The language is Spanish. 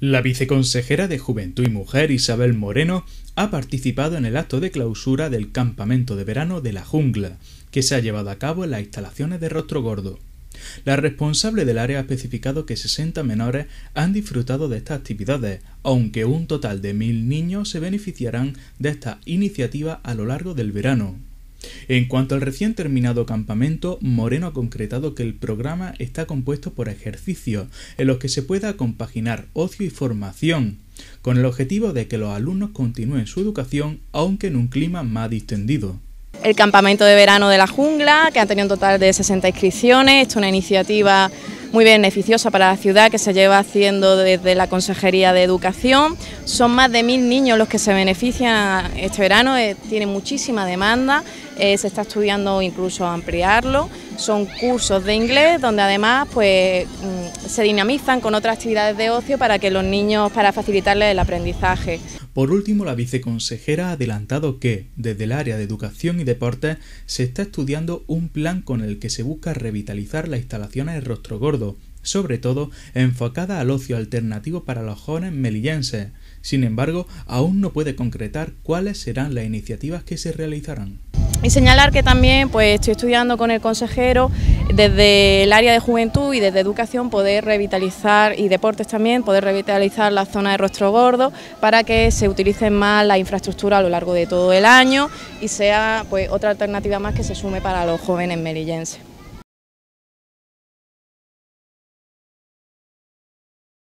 La viceconsejera de Juventud y Mujer Isabel Moreno ha participado en el acto de clausura del campamento de verano de la jungla, que se ha llevado a cabo en las instalaciones de Rostro Gordo. La responsable del área ha especificado que 60 menores han disfrutado de estas actividades, aunque un total de mil niños se beneficiarán de esta iniciativa a lo largo del verano. En cuanto al recién terminado campamento, Moreno ha concretado que el programa está compuesto por ejercicios en los que se pueda compaginar ocio y formación, con el objetivo de que los alumnos continúen su educación aunque en un clima más distendido. El campamento de verano de la jungla, que ha tenido un total de 60 inscripciones, es una iniciativa muy beneficiosa para la ciudad que se lleva haciendo desde la Consejería de Educación. Son más de mil niños los que se benefician este verano, eh, tiene muchísima demanda, eh, se está estudiando incluso ampliarlo. Son cursos de inglés donde además pues, mm, se dinamizan con otras actividades de ocio para que los niños, para facilitarles el aprendizaje. Por último, la viceconsejera ha adelantado que, desde el área de educación y deportes, se está estudiando un plan con el que se busca revitalizar las instalaciones de Rostro Gordo, sobre todo enfocada al ocio alternativo para los jóvenes melillenses. Sin embargo, aún no puede concretar cuáles serán las iniciativas que se realizarán. Y señalar que también pues, estoy estudiando con el consejero desde el área de juventud y desde educación poder revitalizar, y deportes también, poder revitalizar la zona de Rostro Gordo para que se utilicen más la infraestructura a lo largo de todo el año y sea pues, otra alternativa más que se sume para los jóvenes merillenses.